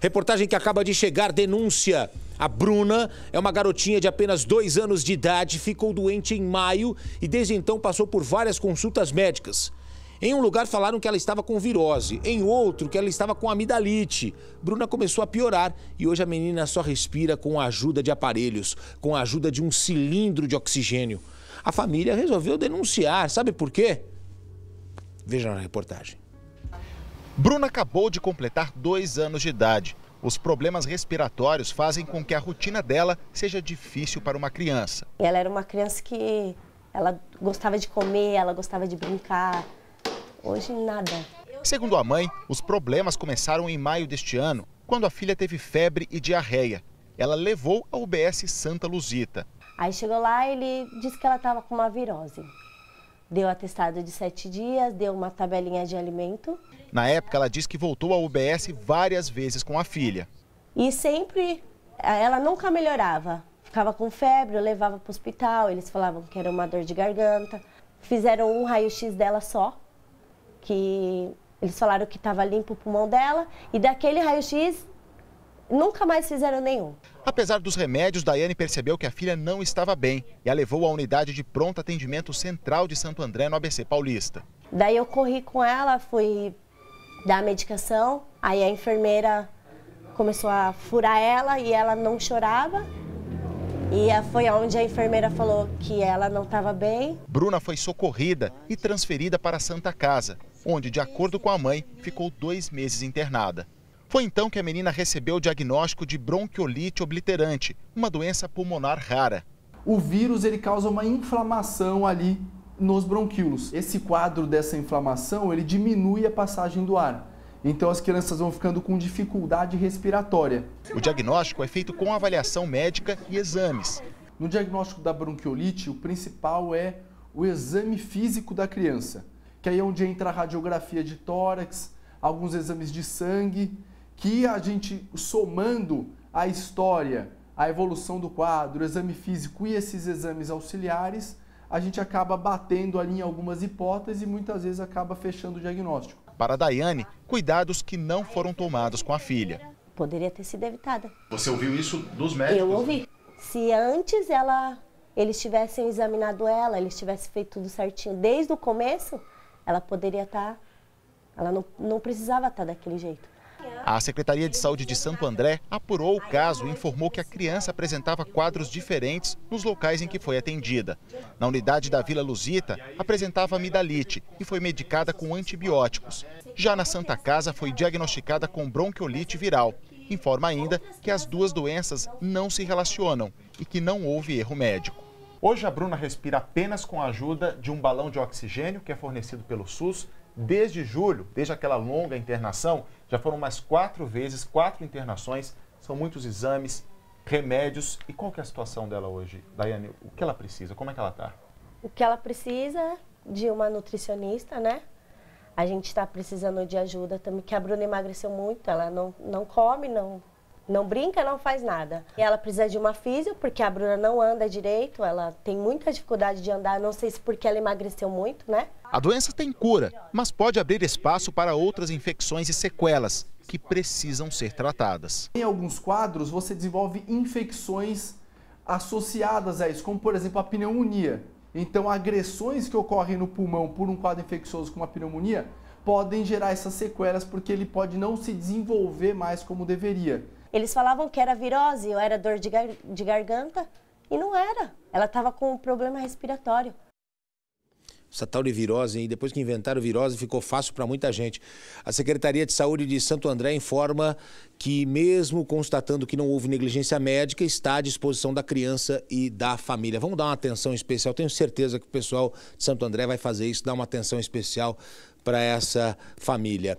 Reportagem que acaba de chegar denúncia. A Bruna é uma garotinha de apenas dois anos de idade, ficou doente em maio e desde então passou por várias consultas médicas. Em um lugar falaram que ela estava com virose, em outro que ela estava com amidalite. Bruna começou a piorar e hoje a menina só respira com a ajuda de aparelhos, com a ajuda de um cilindro de oxigênio. A família resolveu denunciar, sabe por quê? Veja na reportagem. Bruna acabou de completar dois anos de idade. Os problemas respiratórios fazem com que a rotina dela seja difícil para uma criança. Ela era uma criança que ela gostava de comer, ela gostava de brincar. Hoje nada. Segundo a mãe, os problemas começaram em maio deste ano, quando a filha teve febre e diarreia. Ela levou a UBS Santa Luzita. Aí chegou lá e ele disse que ela estava com uma virose deu atestado de sete dias, deu uma tabelinha de alimento. Na época, ela disse que voltou à UBS várias vezes com a filha. E sempre, eh, ela nunca melhorava. Ficava com febre, eu levava para o hospital, eles falavam que era uma dor de garganta. Fizeram um raio-x dela só, que eles falaram que estava limpo o pulmão dela. E daquele raio-x, nunca mais fizeram nenhum. Apesar dos remédios, Daiane percebeu que a filha não estava bem e a levou à unidade de pronto atendimento central de Santo André, no ABC Paulista. Daí eu corri com ela, fui dar a medicação, aí a enfermeira começou a furar ela e ela não chorava. E foi onde a enfermeira falou que ela não estava bem. Bruna foi socorrida e transferida para a Santa Casa, onde, de acordo com a mãe, ficou dois meses internada. Foi então que a menina recebeu o diagnóstico de bronquiolite obliterante, uma doença pulmonar rara. O vírus ele causa uma inflamação ali nos bronquíolos. Esse quadro dessa inflamação, ele diminui a passagem do ar. Então as crianças vão ficando com dificuldade respiratória. O diagnóstico é feito com avaliação médica e exames. No diagnóstico da bronquiolite, o principal é o exame físico da criança, que aí é onde entra a radiografia de tórax, alguns exames de sangue que a gente somando a história, a evolução do quadro, o exame físico e esses exames auxiliares, a gente acaba batendo ali em algumas hipóteses e muitas vezes acaba fechando o diagnóstico. Para a Daiane, cuidados que não foram tomados com a filha. Poderia ter sido evitada. Você ouviu isso dos médicos? Eu ouvi. Se antes ela, eles tivessem examinado ela, eles tivessem feito tudo certinho desde o começo, ela poderia estar. Tá, ela não, não precisava estar tá daquele jeito. A Secretaria de Saúde de Santo André apurou o caso e informou que a criança apresentava quadros diferentes nos locais em que foi atendida. Na unidade da Vila Luzita, apresentava amidalite e foi medicada com antibióticos. Já na Santa Casa, foi diagnosticada com bronquiolite viral. Informa ainda que as duas doenças não se relacionam e que não houve erro médico. Hoje a Bruna respira apenas com a ajuda de um balão de oxigênio que é fornecido pelo SUS Desde julho, desde aquela longa internação, já foram mais quatro vezes, quatro internações, são muitos exames, remédios. E qual que é a situação dela hoje, Daiane? O que ela precisa? Como é que ela está? O que ela precisa de uma nutricionista, né? A gente está precisando de ajuda também, que a Bruna emagreceu muito, ela não, não come, não não brinca, não faz nada. E ela precisa de uma física, porque a Bruna não anda direito, ela tem muita dificuldade de andar, não sei se porque ela emagreceu muito, né? A doença tem cura, mas pode abrir espaço para outras infecções e sequelas que precisam ser tratadas. Em alguns quadros, você desenvolve infecções associadas a isso, como por exemplo a pneumonia. Então, agressões que ocorrem no pulmão por um quadro infeccioso como a pneumonia podem gerar essas sequelas porque ele pode não se desenvolver mais como deveria. Eles falavam que era virose ou era dor de, gar de garganta e não era. Ela estava com um problema respiratório. Essa tal de virose, e depois que inventaram virose, ficou fácil para muita gente. A Secretaria de Saúde de Santo André informa que, mesmo constatando que não houve negligência médica, está à disposição da criança e da família. Vamos dar uma atenção especial. Tenho certeza que o pessoal de Santo André vai fazer isso, dar uma atenção especial para essa família.